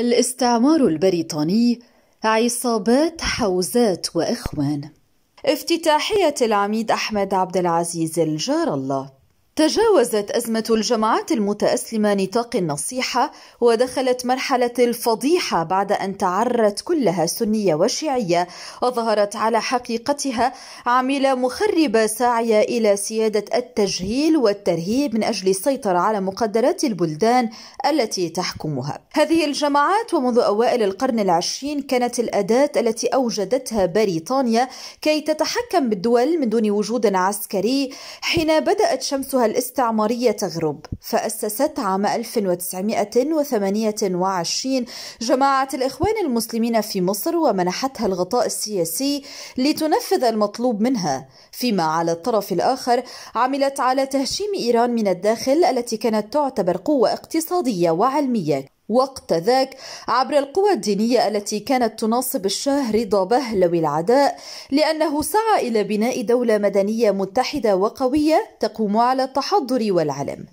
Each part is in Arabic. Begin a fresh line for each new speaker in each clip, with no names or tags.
الاستعمار البريطاني عصابات حوزات واخوان افتتاحيه العميد احمد عبد العزيز الجار الله تجاوزت أزمة الجماعات المتأسلمة نطاق النصيحة ودخلت مرحلة الفضيحة بعد أن تعرت كلها سنية وشيعية وظهرت على حقيقتها عاملة مخربة ساعية إلى سيادة التجهيل والترهيب من أجل السيطرة على مقدرات البلدان التي تحكمها. هذه الجماعات ومنذ أوائل القرن العشرين كانت الأداة التي أوجدتها بريطانيا كي تتحكم بالدول من دون وجود عسكري حين بدأت شمسها الاستعمارية تغرب فأسست عام 1928 جماعة الإخوان المسلمين في مصر ومنحتها الغطاء السياسي لتنفذ المطلوب منها فيما على الطرف الآخر عملت على تهشيم إيران من الداخل التي كانت تعتبر قوة اقتصادية وعلمية وقت ذاك عبر القوى الدينية التي كانت تناصب الشاه رضا بهلوي العداء لأنه سعى إلى بناء دولة مدنية متحدة وقوية تقوم على التحضر والعلم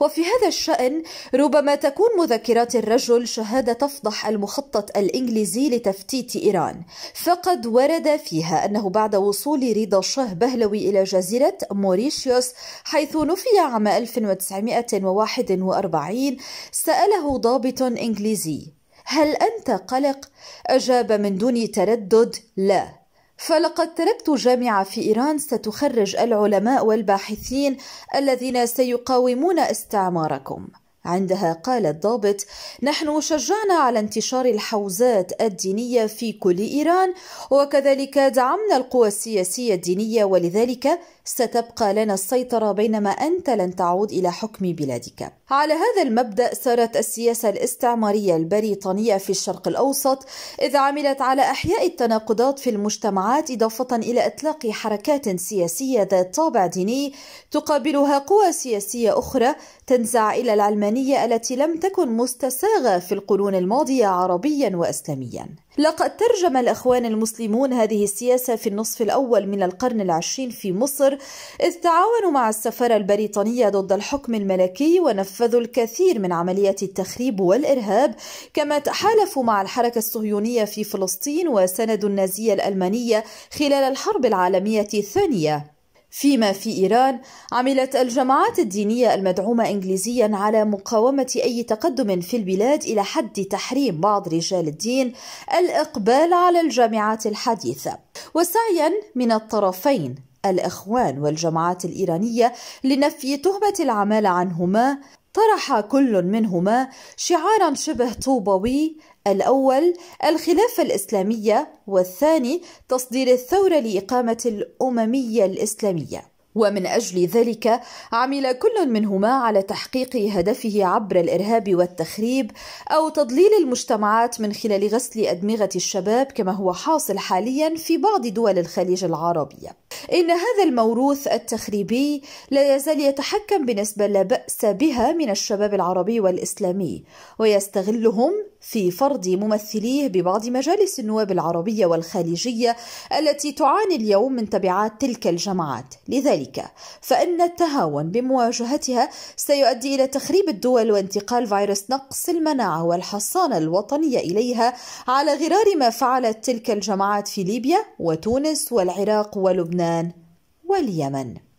وفي هذا الشأن ربما تكون مذكرات الرجل شهادة تفضح المخطط الإنجليزي لتفتيت إيران فقد ورد فيها أنه بعد وصول رضا الشاه بهلوي إلى جزيرة موريشيوس حيث نفي عام 1941 سأله ضابط إنجليزي هل أنت قلق؟ أجاب من دون تردد لا فلقد تركت جامعة في إيران ستخرج العلماء والباحثين الذين سيقاومون استعماركم عندها قال الضابط نحن شجعنا على انتشار الحوزات الدينيه في كل ايران وكذلك دعمنا القوى السياسيه الدينيه ولذلك ستبقى لنا السيطره بينما انت لن تعود الى حكم بلادك على هذا المبدأ سارت السياسة الاستعمارية البريطانية في الشرق الأوسط إذ عملت على إحياء التناقضات في المجتمعات إضافة إلى إطلاق حركات سياسية ذات طابع ديني تقابلها قوى سياسية أخرى تنزع إلى العلمانية التي لم تكن مستساغة في القرون الماضية عربيا وإسلاميا لقد ترجم الأخوان المسلمون هذه السياسة في النصف الأول من القرن العشرين في مصر إذ تعاونوا مع السفارة البريطانية ضد الحكم الملكي ونفذوا الكثير من عمليات التخريب والإرهاب كما تحالفوا مع الحركة الصهيونية في فلسطين وسندوا النازية الألمانية خلال الحرب العالمية الثانية فيما في إيران عملت الجماعات الدينية المدعومة إنجليزيا على مقاومة أي تقدم في البلاد إلى حد تحريم بعض رجال الدين الإقبال على الجامعات الحديثة وسعيا من الطرفين الإخوان والجماعات الإيرانية لنفي تهمة العمالة عنهما طرح كل منهما شعارا شبه طوبوي الأول الخلافة الإسلامية والثاني تصدير الثورة لإقامة الأممية الإسلامية ومن أجل ذلك عمل كل منهما على تحقيق هدفه عبر الإرهاب والتخريب أو تضليل المجتمعات من خلال غسل أدمغة الشباب كما هو حاصل حاليا في بعض دول الخليج العربية إن هذا الموروث التخريبي لا يزال يتحكم بنسبة لا بأس بها من الشباب العربي والإسلامي ويستغلهم في فرض ممثليه ببعض مجالس النواب العربية والخليجية التي تعاني اليوم من تبعات تلك الجماعات لذلك فإن التهاون بمواجهتها سيؤدي إلى تخريب الدول وانتقال فيروس نقص المناعة والحصانة الوطنية إليها على غرار ما فعلت تلك الجماعات في ليبيا وتونس والعراق ولبنان واليمن